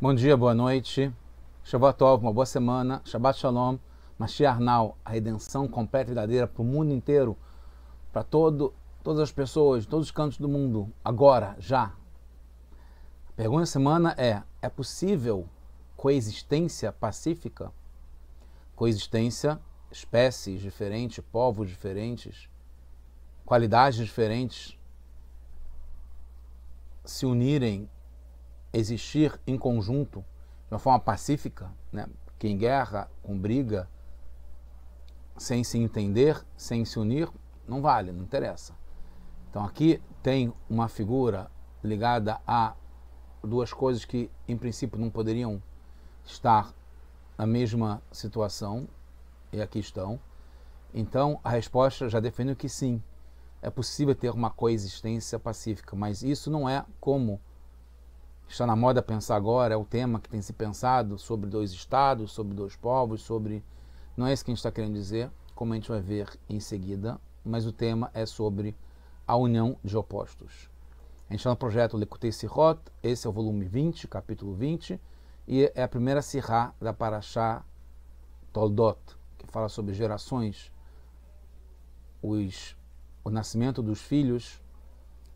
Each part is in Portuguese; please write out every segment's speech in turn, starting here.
Bom dia, boa noite. Shabbat Tov, uma boa semana. Shabbat Shalom. Mashiach Now, a redenção completa e verdadeira para o mundo inteiro, para todo, todas as pessoas, todos os cantos do mundo, agora, já. A pergunta da semana é: é possível coexistência pacífica? Coexistência, espécies diferentes, povos diferentes, qualidades diferentes se unirem existir em conjunto, de uma forma pacífica, né? que em guerra, com briga, sem se entender, sem se unir, não vale, não interessa. Então aqui tem uma figura ligada a duas coisas que, em princípio, não poderiam estar na mesma situação, e aqui estão. Então a resposta já defende que sim, é possível ter uma coexistência pacífica, mas isso não é como está na moda pensar agora, é o tema que tem se pensado sobre dois estados, sobre dois povos, sobre. Não é isso que a gente está querendo dizer, como a gente vai ver em seguida, mas o tema é sobre a união de opostos. A gente está no projeto Lekutei Sirot, esse é o volume 20, capítulo 20, e é a primeira Sirá da Paraxá Toldot, que fala sobre gerações, os, o nascimento dos filhos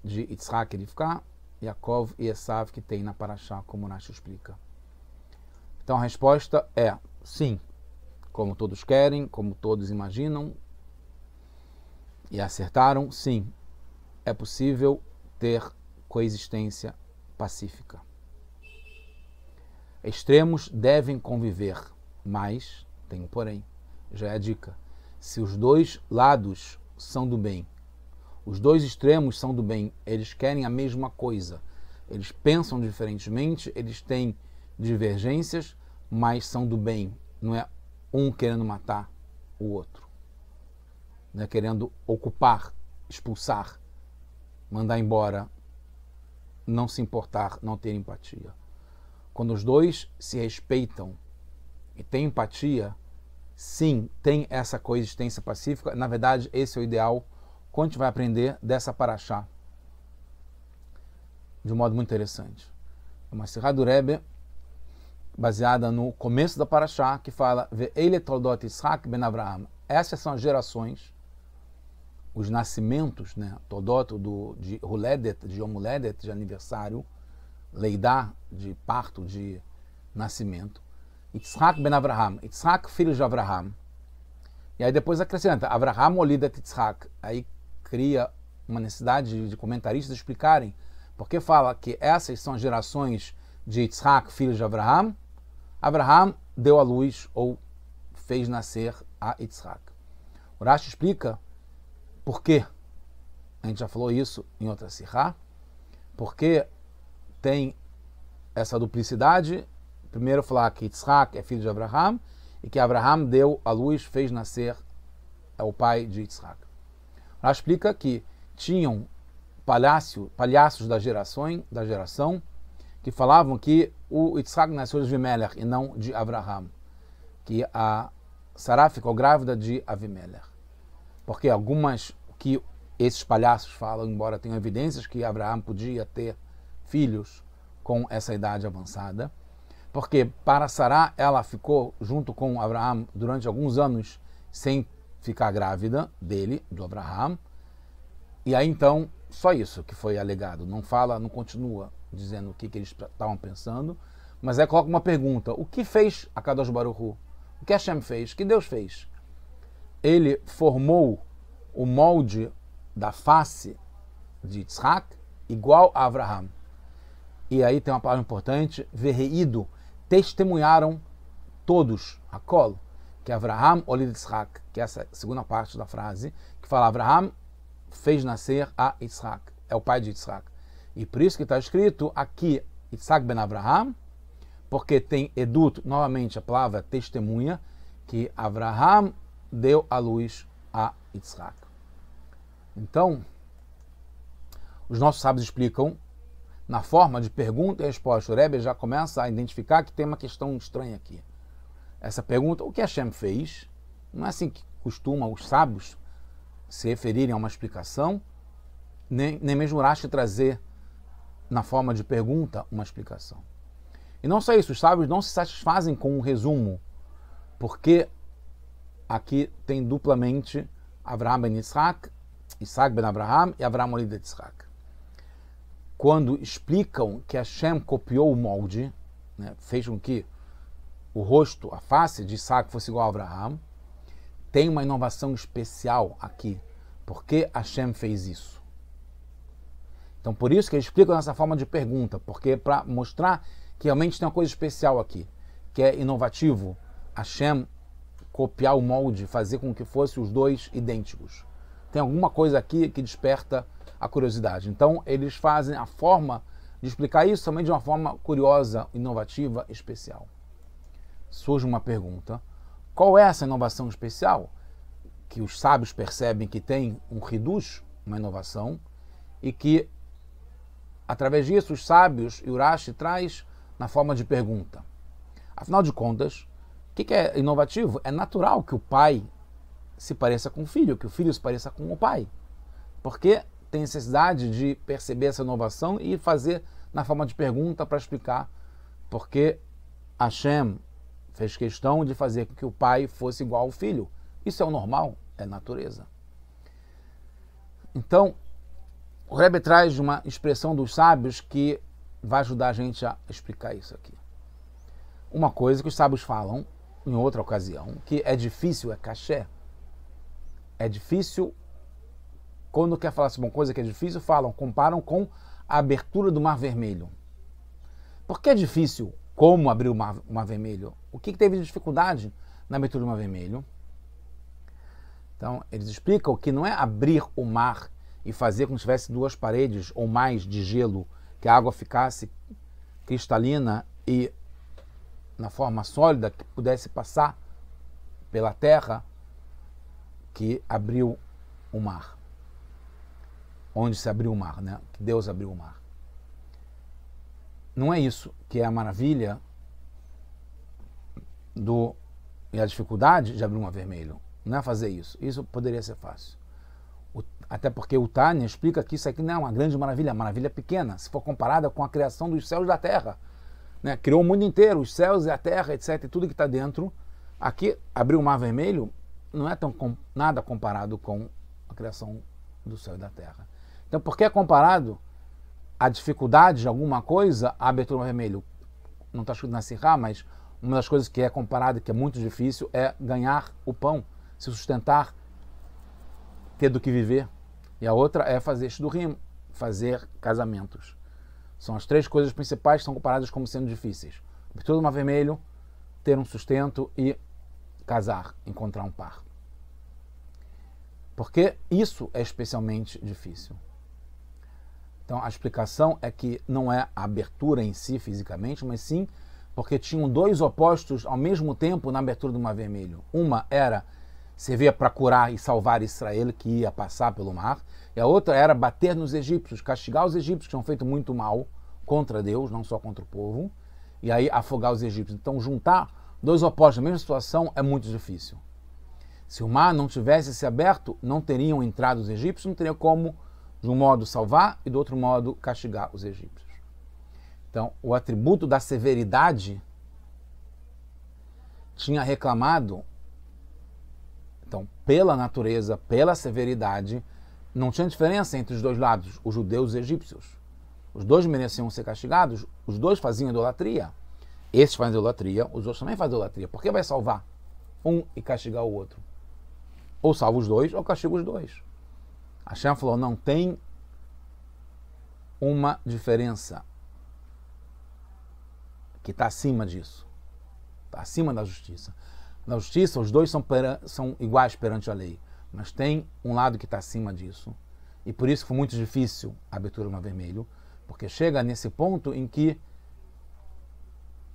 de Yitzhak e Rivka, Yaakov e Esav que tem na Paraxá, como Nash explica. Então a resposta é sim, como todos querem, como todos imaginam e acertaram, sim, é possível ter coexistência pacífica. Extremos devem conviver, mas, tem um porém, já é a dica, se os dois lados são do bem os dois extremos são do bem, eles querem a mesma coisa. Eles pensam diferentemente, eles têm divergências, mas são do bem. Não é um querendo matar o outro, não é querendo ocupar, expulsar, mandar embora, não se importar, não ter empatia. Quando os dois se respeitam e têm empatia, sim, tem essa coexistência pacífica. Na verdade, esse é o ideal quando a gente vai aprender dessa paraxá de um modo muito interessante. É uma Sirra do Rebbe, baseada no começo da paraxá, que fala Ve'ele Toldot Isaac ben Avraham. Essas são as gerações, os nascimentos, né? Toldot do, de Huledet, de Omuledet, de aniversário, Leidá, de parto, de nascimento. Itzhak ben Avraham, Itzhak filho de Avraham. E aí depois acrescenta, Avraham olida Itzhak. Aí cria uma necessidade de, comentaristas explicarem porque fala que essas são as gerações de Isaac, filho de Abraham. Abraham deu à luz ou fez nascer a Isaac. Urash explica por quê. A gente já falou isso em outra sirra. Porque tem essa duplicidade. Primeiro falar que Isaac é filho de Abraham e que Abraham deu à luz, fez nascer é o pai de Isaac. Ela explica que tinham palhaço, palhaços da geração, da geração que falavam que o Isaac nasceu de Avimelech e não de Abraham, que a sarah ficou grávida de Avimelech. Porque algumas que esses palhaços falam, embora tenham evidências que Abraham podia ter filhos com essa idade avançada, porque para sarah ela ficou junto com Abraham durante alguns anos sem ficar grávida dele, do Abraham. E aí então, só isso que foi alegado. Não fala, não continua dizendo o que, que eles estavam pensando, mas é coloca uma pergunta: o que fez a Kadosh Baruhu? O que Hashem fez? O que Deus fez? Ele formou o molde da face de Yitzhak igual a Abraham. E aí tem uma palavra importante: verreído, testemunharam todos, a colo que é Abraham olid Isaac, que é essa segunda parte da frase, que fala Abraham fez nascer a Isaac, é o pai de Isaac. E por isso que está escrito aqui Isaac ben Abraham, porque tem eduto, novamente a palavra testemunha, que Abraham deu à luz a Isaac. Então, os nossos sábios explicam na forma de pergunta e resposta. O Rebbe já começa a identificar que tem uma questão estranha aqui essa pergunta, o que Hashem fez? Não é assim que costuma os sábios se referirem a uma explicação, nem, nem mesmo Urashi trazer na forma de pergunta uma explicação. E não só isso, os sábios não se satisfazem com um resumo, porque aqui tem duplamente Abraham ben Isaac, Isaac ben Abraham e Abraham olida Isaac. Quando explicam que Hashem copiou o molde, né, fez com que o rosto, a face de Isaac fosse igual a Abraão, tem uma inovação especial aqui. Por que Hashem fez isso? Então, por isso que eles explicam nessa forma de pergunta, porque para mostrar que realmente tem uma coisa especial aqui, que é inovativo. Hashem copiar o molde, fazer com que fossem os dois idênticos. Tem alguma coisa aqui que desperta a curiosidade. Então, eles fazem a forma de explicar isso também de uma forma curiosa, inovativa, especial surge uma pergunta: qual é essa inovação especial que os sábios percebem que tem um reduz, uma inovação, e que através disso os sábios e Urashi traz na forma de pergunta. Afinal de contas, o que é inovativo? É natural que o pai se pareça com o filho, que o filho se pareça com o pai. Porque tem necessidade de perceber essa inovação e fazer na forma de pergunta para explicar porque Hashem, Fez questão de fazer com que o pai fosse igual ao filho. Isso é o normal, é natureza. Então, o Rebbe traz uma expressão dos sábios que vai ajudar a gente a explicar isso aqui. Uma coisa que os sábios falam em outra ocasião, que é difícil, é caché. É difícil, quando quer falar sobre uma coisa que é difícil, falam, comparam com a abertura do Mar Vermelho. Por que é difícil como abrir o mar, o mar vermelho, o que, que teve de dificuldade na abertura do mar vermelho. Então, eles explicam que não é abrir o mar e fazer como se tivesse duas paredes ou mais de gelo, que a água ficasse cristalina e na forma sólida que pudesse passar pela terra que abriu o mar. Onde se abriu o mar, né? Que Deus abriu o mar não é isso que é a maravilha do e a dificuldade de abrir uma vermelho. Não é fazer isso. Isso poderia ser fácil. O, até porque o Tânia explica que isso aqui não é uma grande maravilha, é uma maravilha pequena, se for comparada com a criação dos céus da terra. Né? Criou o mundo inteiro, os céus e a terra, etc., e tudo que está dentro. Aqui, abrir o mar vermelho não é tão com, nada comparado com a criação do céu e da terra. Então, por que é comparado? a dificuldade de alguma coisa, a abertura Vermelho, não está escrito na Sirá, mas uma das coisas que é comparada, que é muito difícil, é ganhar o pão, se sustentar, ter do que viver. E a outra é fazer Shidurim, fazer casamentos. São as três coisas principais que são comparadas como sendo difíceis. Abertura do Mar Vermelho, ter um sustento e casar, encontrar um par. Porque isso é especialmente difícil. Então a explicação é que não é a abertura em si fisicamente, mas sim porque tinham dois opostos ao mesmo tempo na abertura do mar vermelho. Uma era servia para curar e salvar Israel que ia passar pelo mar, e a outra era bater nos egípcios, castigar os egípcios que tinham feito muito mal contra Deus, não só contra o povo, e aí afogar os egípcios. Então juntar dois opostos na mesma situação é muito difícil. Se o mar não tivesse se aberto, não teriam entrado os egípcios, não teria como de um modo salvar e do outro modo castigar os egípcios. Então, o atributo da severidade tinha reclamado, então, pela natureza, pela severidade, não tinha diferença entre os dois lados, os judeus e os egípcios. Os dois mereciam ser castigados, os dois faziam idolatria. Esses fazem idolatria, os outros também fazem idolatria. Por que vai salvar um e castigar o outro? Ou salva os dois, ou castiga os dois. Hashem falou: não tem uma diferença que está acima disso, está acima da justiça. Na justiça, os dois são, pera, são iguais perante a lei, mas tem um lado que está acima disso. E por isso foi muito difícil a abertura Mar vermelho, porque chega nesse ponto em que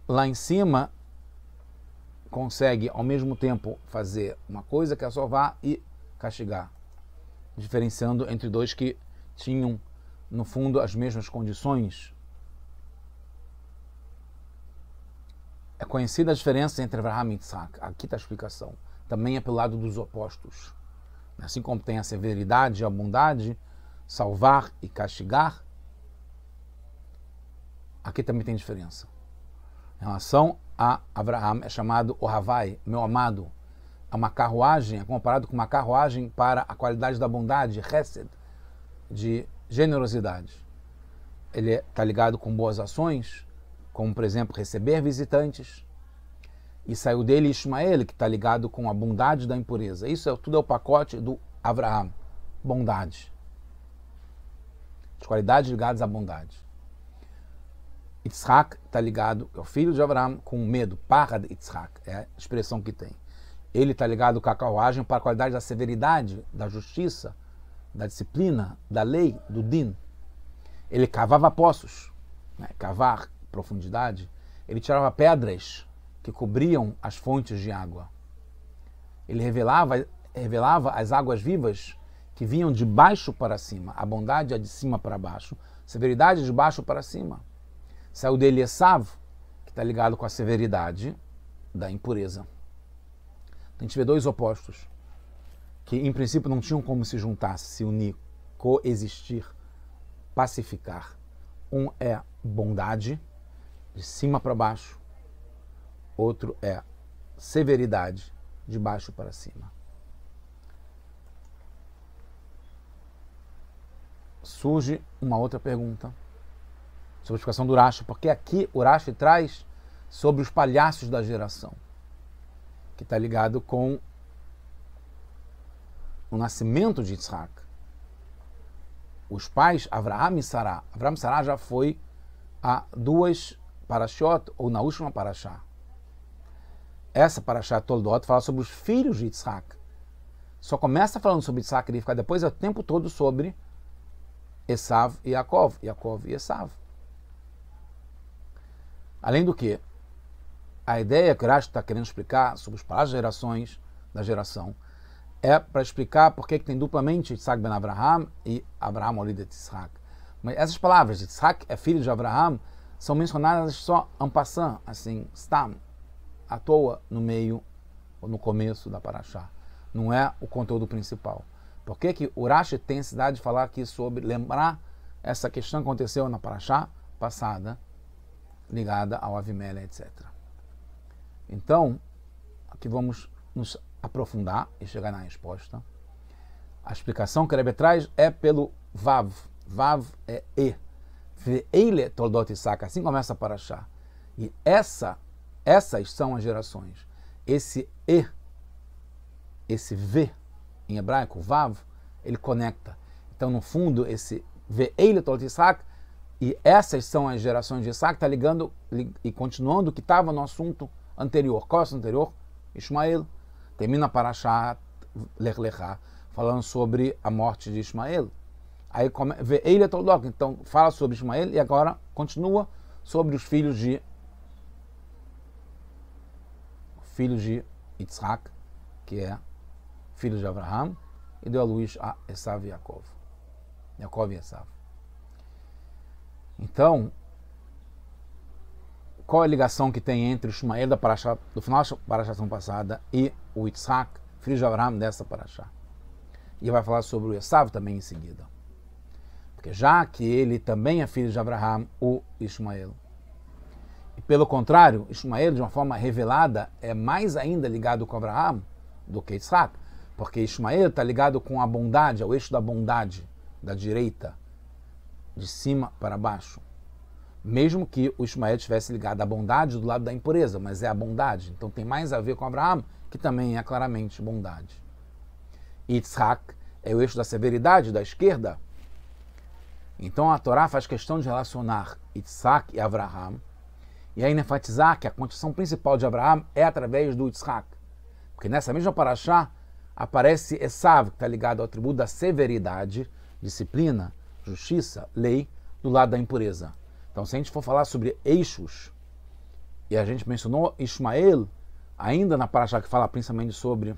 lá em cima consegue ao mesmo tempo fazer uma coisa que é salvar e castigar diferenciando entre dois que tinham, no fundo, as mesmas condições. É conhecida a diferença entre Abraham e Isaac. Aqui está a explicação. Também é pelo lado dos opostos. Assim como tem a severidade e a bondade, salvar e castigar, aqui também tem diferença. Em relação a Abraham, é chamado o Havai, meu amado, uma carruagem, é comparado com uma carruagem para a qualidade da bondade, hesed, de generosidade. Ele está é, ligado com boas ações, como, por exemplo, receber visitantes. E saiu dele Ismael, que está ligado com a bondade da impureza. Isso é, tudo é o pacote do Abraão, bondade. As qualidades ligadas à bondade. Yitzhak está ligado, é o filho de Abraão, com medo, Parad de Yitzhak, é a expressão que tem ele está ligado com a carruagem para a qualidade da severidade, da justiça, da disciplina, da lei, do din. Ele cavava poços, né? cavar, profundidade. Ele tirava pedras que cobriam as fontes de água. Ele revelava, revelava as águas vivas que vinham de baixo para cima. A bondade é de cima para baixo, severidade é de baixo para cima. Saiu dele Esav, que está ligado com a severidade da impureza. A gente vê dois opostos que, em princípio, não tinham como se juntar, se unir, coexistir, pacificar. Um é bondade, de cima para baixo, outro é severidade, de baixo para cima. Surge uma outra pergunta sobre a explicação do Urashi, porque aqui Urashi traz sobre os palhaços da geração que está ligado com o nascimento de Isaac. Os pais, Abraham e Sará. Abraham e Sará já foi a duas parashot, ou na última paraxá. Essa paraxá Toldot fala sobre os filhos de Isaac. Só começa falando sobre Isaac e fica depois é o tempo todo sobre Esav e Yaakov, Yaakov e Esav. Além do que, a ideia que Rashi está querendo explicar sobre os prazos gerações da geração é para explicar por que tem duplamente Isaac ben Abraham e Abraham Olida de Isaac. Mas essas palavras, Isaac é filho de Abraham, são mencionadas só en passant, assim, stam, à toa, no meio ou no começo da Paraxá. Não é o conteúdo principal. Por que, que Urashi tem necessidade de falar aqui sobre, lembrar essa questão que aconteceu na Paraxá passada, ligada ao Avimela, etc. Então, aqui vamos nos aprofundar e chegar na resposta. A explicação que Rebbe traz é pelo Vav. Vav é E. Ve'ele Toldot Isaac, assim começa para achar. E essa, essas são as gerações. Esse E, esse V em hebraico, Vav, ele conecta. Então, no fundo, esse Ve'ele Toldot Isaac e essas são as gerações de Isaac, está ligando e continuando o que estava no assunto anterior. Qual é anterior? Ismael. Termina para Parashat Lech Lechá falando sobre a morte de Ismael. Aí vê ele é então fala sobre Ismael e agora continua sobre os filhos de filhos de Isaac, que é filho de Abraham, e deu a luz a Esav e Yaakov. Yaakov e Esav. Então, qual a ligação que tem entre o Ismael da Parashá, do final da Parashá passada e o Yitzhak, filho de Abraham dessa Parashá. E vai falar sobre o Esav também em seguida. Porque já que ele também é filho de Abraham, o Ismael. E pelo contrário, Ismael, de uma forma revelada, é mais ainda ligado com Abraham do que Yitzhak, porque Ismael está ligado com a bondade, ao eixo da bondade, da direita, de cima para baixo mesmo que o Ismael estivesse ligado à bondade do lado da impureza, mas é a bondade. Então tem mais a ver com Abraão, que também é claramente bondade. Yitzhak é o eixo da severidade, da esquerda. Então a Torá faz questão de relacionar Yitzhak e Abraão, e ainda enfatizar que a condição principal de Abraão é através do Yitzhak. Porque nessa mesma paraxá aparece Esav, que está ligado ao atributo da severidade, disciplina, justiça, lei, do lado da impureza. Então, se a gente for falar sobre eixos, e a gente mencionou Ismael, ainda na Paraxá que fala principalmente sobre,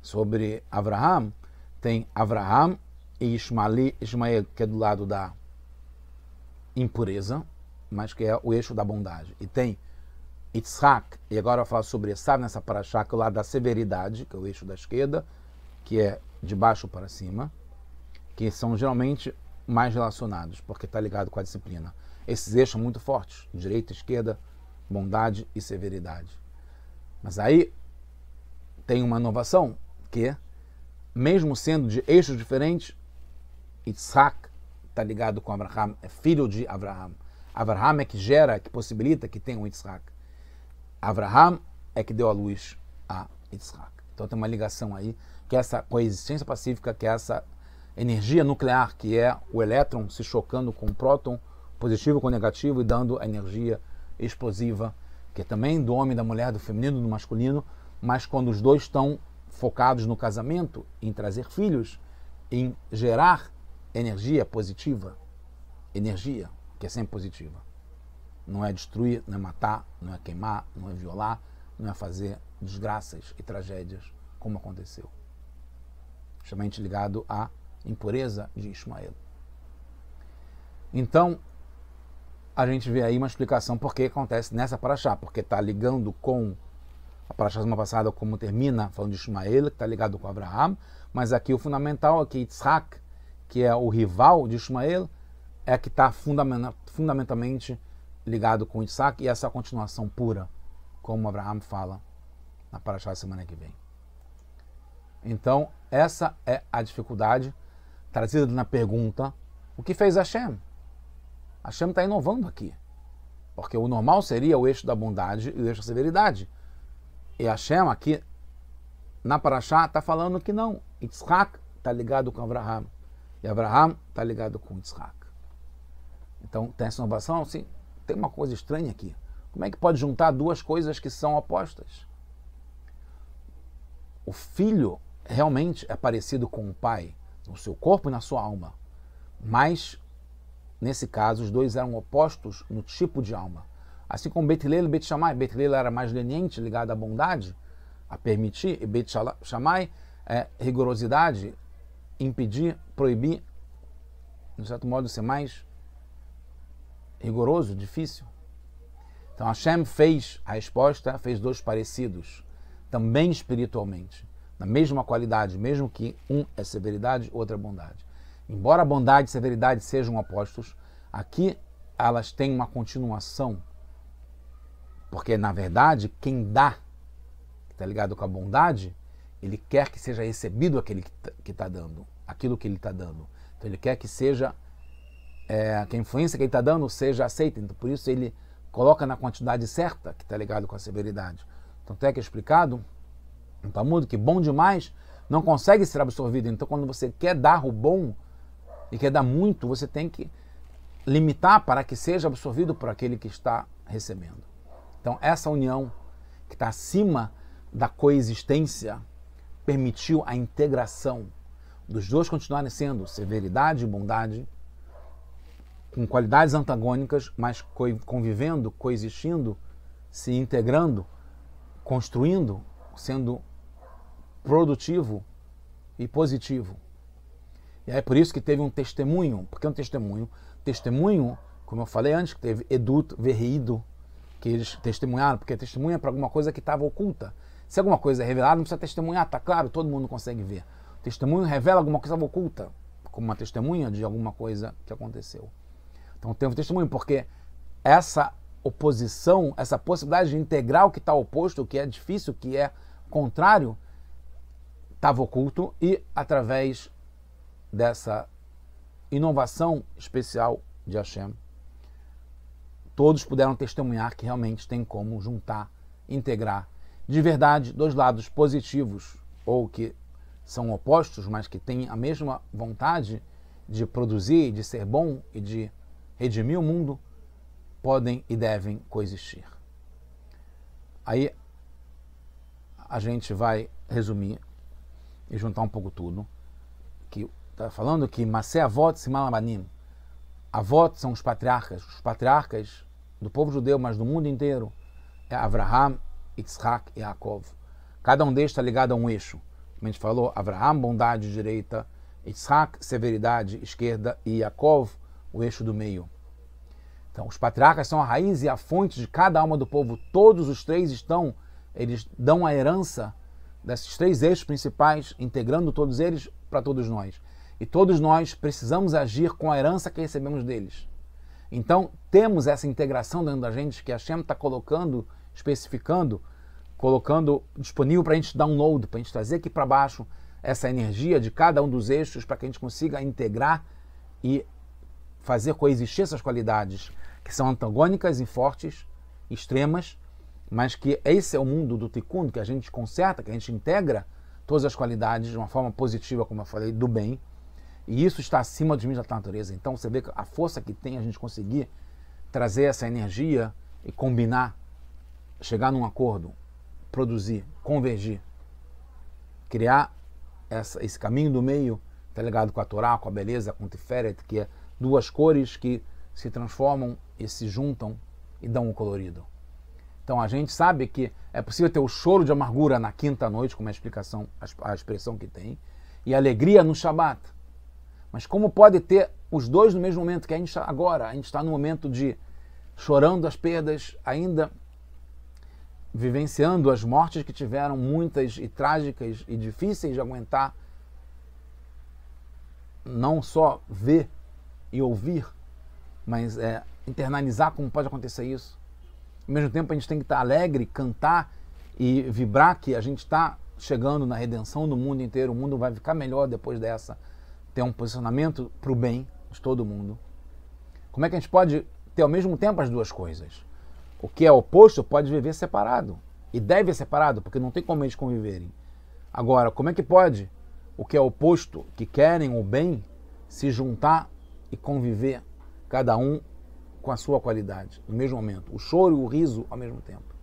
sobre Abraham, tem Abraham e Ismael, Ismael, que é do lado da impureza, mas que é o eixo da bondade. E tem Isaac, e agora eu falo sobre Esav nessa Paraxá, que é o lado da severidade, que é o eixo da esquerda, que é de baixo para cima, que são geralmente mais relacionados, porque está ligado com a disciplina. Esses eixos muito fortes, direita, esquerda, bondade e severidade. Mas aí tem uma inovação que, mesmo sendo de eixos diferentes, Isaac está ligado com Abraham, é filho de Abraham. Abraham é que gera, que possibilita que tenha um Isaac. Abraham é que deu a luz a Isaac. Então tem uma ligação aí, que é essa coexistência pacífica, que é essa energia nuclear, que é o elétron se chocando com o próton positivo com negativo e dando a energia explosiva, que é também do homem, da mulher, do feminino, do masculino, mas quando os dois estão focados no casamento, em trazer filhos, em gerar energia positiva, energia que é sempre positiva. Não é destruir, não é matar, não é queimar, não é violar, não é fazer desgraças e tragédias como aconteceu. Justamente ligado a impureza de Ismael. Então, a gente vê aí uma explicação por que acontece nessa paraxá, porque está ligando com a paraxá semana passada, como termina, falando de Ismael, que está ligado com Abraham, mas aqui o fundamental é que Isaac, que é o rival de Ismael, é que está fundamenta fundamentalmente ligado com Isaac e essa é continuação pura, como Abraham fala na paraxá semana que vem. Então, essa é a dificuldade trazida na pergunta, o que fez Hashem? Hashem está inovando aqui. Porque o normal seria o eixo da bondade e o eixo da severidade. E Hashem aqui, na Paraxá, está falando que não. Yitzhak está ligado com Abraham. E Abraham está ligado com Yitzhak. Então, tem essa inovação? Sim. Tem uma coisa estranha aqui. Como é que pode juntar duas coisas que são opostas? O filho realmente é parecido com o pai no seu corpo e na sua alma. Mas, nesse caso, os dois eram opostos no tipo de alma. Assim como Betilelo e Bet Shammai. era mais leniente, ligado à bondade, a permitir, e Bet Shammai é rigorosidade, impedir, proibir, de certo modo, ser mais rigoroso, difícil. Então Hashem fez a resposta, fez dois parecidos, também espiritualmente na mesma qualidade, mesmo que um é severidade, outro é bondade. Embora bondade e severidade sejam opostos, aqui elas têm uma continuação, porque na verdade quem dá, que está ligado com a bondade, ele quer que seja recebido aquele que está tá dando, aquilo que ele está dando. Então ele quer que seja é, que a influência que ele está dando seja aceita. Então, por isso ele coloca na quantidade certa, que está ligado com a severidade. Então, até que é explicado um está Que bom demais não consegue ser absorvido. Então, quando você quer dar o bom e quer dar muito, você tem que limitar para que seja absorvido por aquele que está recebendo. Então, essa união que está acima da coexistência permitiu a integração dos dois continuarem sendo severidade e bondade, com qualidades antagônicas, mas convivendo, coexistindo, se integrando, construindo, sendo produtivo e positivo. E é por isso que teve um testemunho. Por que é um testemunho? Testemunho, como eu falei antes, que teve eduto, verrido, que eles testemunharam, porque testemunha é para alguma coisa que estava oculta. Se alguma coisa é revelada, não precisa testemunhar, tá claro, todo mundo consegue ver. Testemunho revela alguma coisa oculta, como uma testemunha de alguma coisa que aconteceu. Então teve um testemunho, porque essa oposição, essa possibilidade de integrar o que está oposto, o que é difícil, o que é contrário, estava oculto e através dessa inovação especial de Hashem, todos puderam testemunhar que realmente tem como juntar, integrar de verdade dois lados positivos ou que são opostos, mas que têm a mesma vontade de produzir, de ser bom e de redimir o mundo, podem e devem coexistir. Aí a gente vai resumir e juntar um pouco tudo, que está falando que Masé Avot Simalabanim, Avot são os patriarcas, os patriarcas do povo judeu, mas do mundo inteiro, é Avraham, Yitzhak e Yaakov. Cada um deles está ligado a um eixo. Como a gente falou, Avraham, bondade direita, Yitzhak, severidade esquerda e Yaakov, o eixo do meio. Então, os patriarcas são a raiz e a fonte de cada alma do povo. Todos os três estão, eles dão a herança desses três eixos principais, integrando todos eles para todos nós. E todos nós precisamos agir com a herança que recebemos deles. Então, temos essa integração dentro da gente que a Shem está colocando, especificando, colocando disponível para a gente download, para a gente trazer aqui para baixo essa energia de cada um dos eixos para que a gente consiga integrar e fazer coexistir essas qualidades que são antagônicas e fortes, extremas, mas que esse é o mundo do tikkun, que a gente conserta, que a gente integra todas as qualidades de uma forma positiva, como eu falei, do bem. E isso está acima dos mim da natureza. Então você vê a força que tem a gente conseguir trazer essa energia e combinar, chegar num acordo, produzir, convergir, criar essa, esse caminho do meio, está ligado com a Torá, com a beleza, com o Tiferet, que é duas cores que se transformam e se juntam e dão um colorido. Então a gente sabe que é possível ter o choro de amargura na quinta noite, como é a explicação, a expressão que tem, e alegria no Shabat. Mas como pode ter os dois no mesmo momento? Que a gente está agora, a gente está no momento de chorando as perdas, ainda vivenciando as mortes que tiveram muitas e trágicas e difíceis de aguentar, não só ver e ouvir, mas é, internalizar como pode acontecer isso ao mesmo tempo, a gente tem que estar alegre, cantar e vibrar que a gente está chegando na redenção do mundo inteiro. O mundo vai ficar melhor depois dessa. Ter um posicionamento para o bem de todo mundo. Como é que a gente pode ter ao mesmo tempo as duas coisas? O que é oposto pode viver separado. E deve ser separado, porque não tem como eles conviverem. Agora, como é que pode o que é oposto, que querem o bem, se juntar e conviver, cada um com a sua qualidade, no mesmo momento. O choro e o riso ao mesmo tempo.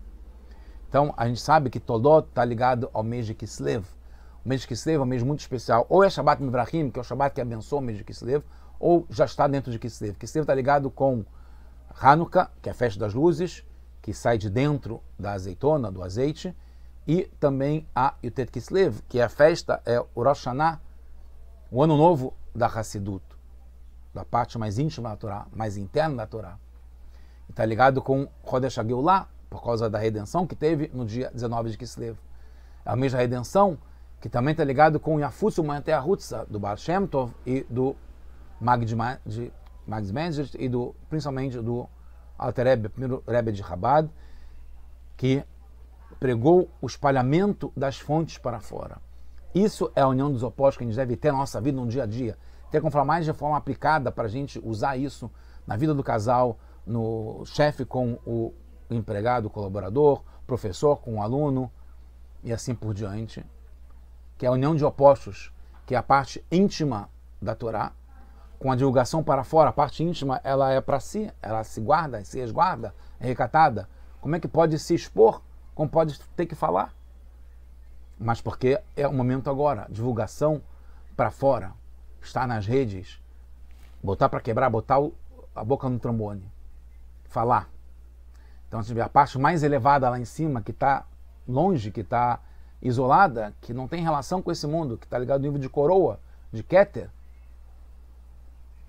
Então, a gente sabe que Todot está ligado ao mês de Kislev. O mês de Kislev é um mês muito especial. Ou é Shabbat Mivrahim, que é o Shabbat que abençoa o mês de Kislev, ou já está dentro de Kislev. Kislev está ligado com Hanukkah, que é a festa das luzes, que sai de dentro da azeitona, do azeite, e também a Yutet Kislev, que é a festa, é o Rosh Hashanah, o ano novo da Hassidut da parte mais íntima da Torá, mais interna da Torá. está ligado com Rodesh lá por causa da redenção que teve no dia 19 de Kislev. É a mesma redenção que também está ligado com Yafutsu Manteahutsa, do Bar Shem Tov e do Magd Mendes e do, principalmente do Alter Rebbe, primeiro Rebbe de Rabad, que pregou o espalhamento das fontes para fora. Isso é a união dos opostos que a gente deve ter na nossa vida no dia a dia ter como falar mais de forma aplicada para a gente usar isso na vida do casal, no chefe com o empregado, o colaborador, professor com o aluno e assim por diante, que é a união de opostos, que é a parte íntima da Torá, com a divulgação para fora, a parte íntima ela é para si, ela se guarda, se resguarda, é recatada. Como é que pode se expor? Como pode ter que falar? Mas porque é o momento agora, divulgação para fora, estar nas redes, botar para quebrar, botar o, a boca no trombone, falar. Então, a parte mais elevada lá em cima, que está longe, que está isolada, que não tem relação com esse mundo, que está ligado ao nível de coroa, de Keter,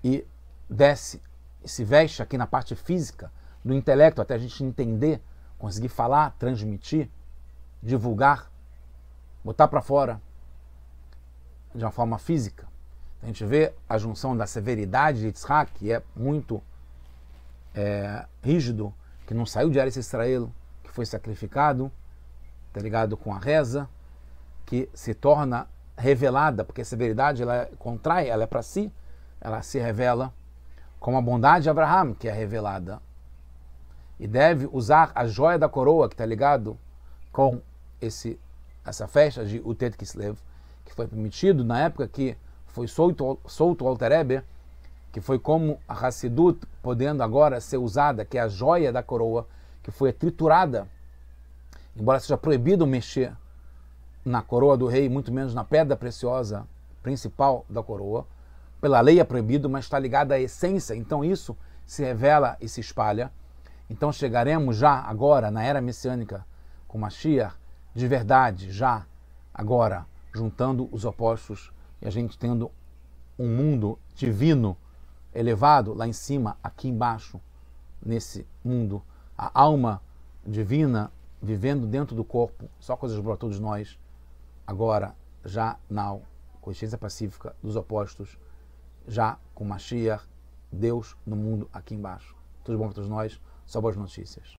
e desce, e se veste aqui na parte física, do intelecto, até a gente entender, conseguir falar, transmitir, divulgar, botar para fora de uma forma física a gente vê a junção da severidade de Yitzhak, que é muito é, rígido, que não saiu de Eretz Israel, que foi sacrificado, tá ligado com a reza, que se torna revelada, porque a severidade ela é, contrai, ela é para si, ela se revela como a bondade de Abraham, que é revelada. E deve usar a joia da coroa, que está ligado com esse essa festa de Utet Kislev, que foi permitido na época que foi solto, solto o Alterebe, que foi como a Hassidut, podendo agora ser usada, que é a joia da coroa, que foi triturada, embora seja proibido mexer na coroa do rei, muito menos na pedra preciosa principal da coroa, pela lei é proibido, mas está ligada à essência, então isso se revela e se espalha. Então chegaremos já agora, na era messiânica, com Mashiach, de verdade, já agora, juntando os opostos e a gente tendo um mundo divino elevado lá em cima, aqui embaixo, nesse mundo, a alma divina vivendo dentro do corpo, só coisas boas para todos nós, agora, já, na consciência pacífica dos opostos, já com Mashiach, Deus no mundo aqui embaixo. Tudo bom para todos nós, só boas notícias.